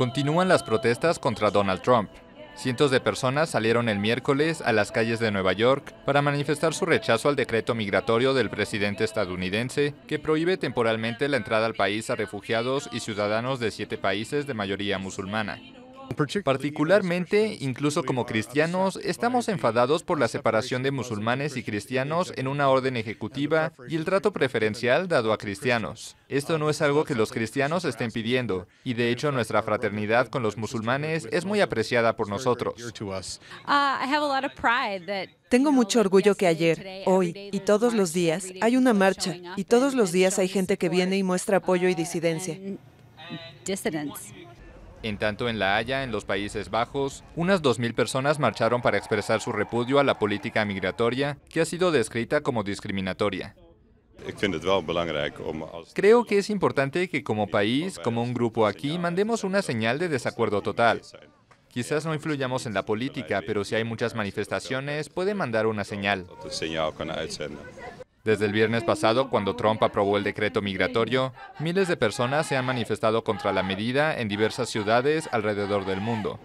Continúan las protestas contra Donald Trump. Cientos de personas salieron el miércoles a las calles de Nueva York para manifestar su rechazo al decreto migratorio del presidente estadounidense que prohíbe temporalmente la entrada al país a refugiados y ciudadanos de siete países de mayoría musulmana. Particularmente, incluso como cristianos, estamos enfadados por la separación de musulmanes y cristianos en una orden ejecutiva y el trato preferencial dado a cristianos. Esto no es algo que los cristianos estén pidiendo, y de hecho nuestra fraternidad con los musulmanes es muy apreciada por nosotros. Ah, Tengo mucho orgullo que ayer, hoy y todos los días hay una marcha y todos los días hay gente que viene y muestra apoyo y disidencia. En tanto, en La Haya, en los Países Bajos, unas 2.000 personas marcharon para expresar su repudio a la política migratoria que ha sido descrita como discriminatoria. Creo que es importante que como país, como un grupo aquí, mandemos una señal de desacuerdo total. Quizás no influyamos en la política, pero si hay muchas manifestaciones, puede mandar una señal. Desde el viernes pasado, cuando Trump aprobó el decreto migratorio, miles de personas se han manifestado contra la medida en diversas ciudades alrededor del mundo.